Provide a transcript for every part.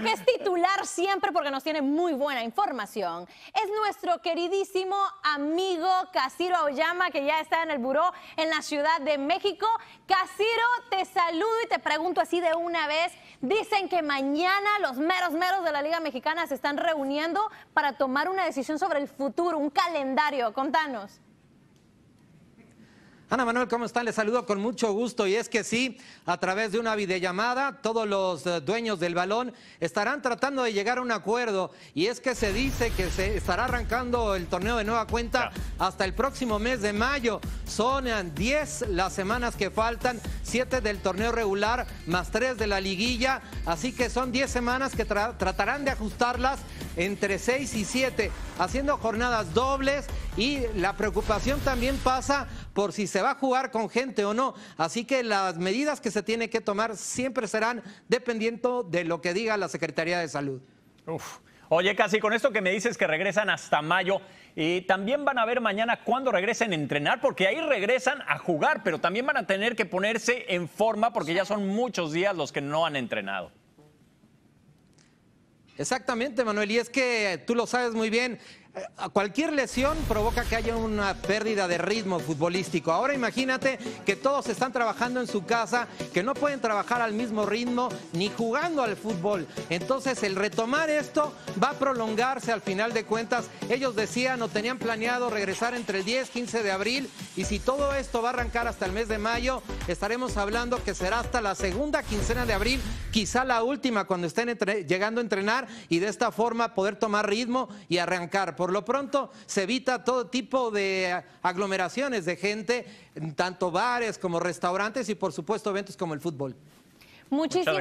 que es titular siempre porque nos tiene muy buena información es nuestro queridísimo amigo Casiro Aoyama, que ya está en el buró en la Ciudad de México. Casiro, te saludo y te pregunto así de una vez. Dicen que mañana los meros meros de la Liga Mexicana se están reuniendo para tomar una decisión sobre el futuro, un calendario. Contanos. Ana Manuel, ¿cómo están? Les saludo con mucho gusto y es que sí, a través de una videollamada, todos los eh, dueños del balón estarán tratando de llegar a un acuerdo y es que se dice que se estará arrancando el torneo de nueva cuenta hasta el próximo mes de mayo. Son 10 eh, las semanas que faltan, 7 del torneo regular más 3 de la liguilla, así que son 10 semanas que tratarán de ajustarlas entre 6 y 7, haciendo jornadas dobles y la preocupación también pasa por si se va a jugar con gente o no. Así que las medidas que se tiene que tomar siempre serán dependiendo de lo que diga la Secretaría de Salud. Oye, casi con esto que me dices que regresan hasta mayo y también van a ver mañana cuándo regresen a entrenar, porque ahí regresan a jugar, pero también van a tener que ponerse en forma porque ya son muchos días los que no han entrenado. Exactamente, Manuel, y es que tú lo sabes muy bien, eh, cualquier lesión provoca que haya una pérdida de ritmo futbolístico. Ahora imagínate que todos están trabajando en su casa, que no pueden trabajar al mismo ritmo ni jugando al fútbol. Entonces el retomar esto va a prolongarse al final de cuentas. Ellos decían o tenían planeado regresar entre el 10 y 15 de abril y si todo esto va a arrancar hasta el mes de mayo, estaremos hablando que será hasta la segunda quincena de abril, quizá la última cuando estén llegando a entrenar y de esta forma poder tomar ritmo y arrancar por lo pronto se evita todo tipo de aglomeraciones de gente, tanto bares como restaurantes y por supuesto eventos como el fútbol. Muchísimas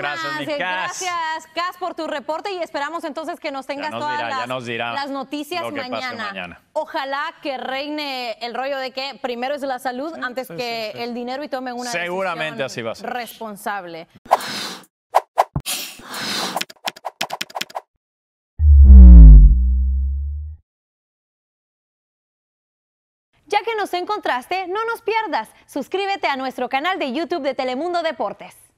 gracias, Cas. por tu reporte y esperamos entonces que nos tengas todas las, noticias mañana. Ojalá que reine el rollo de que primero es la salud antes que el dinero y tome una decisión responsable. nos encontraste, no nos pierdas. Suscríbete a nuestro canal de YouTube de Telemundo Deportes.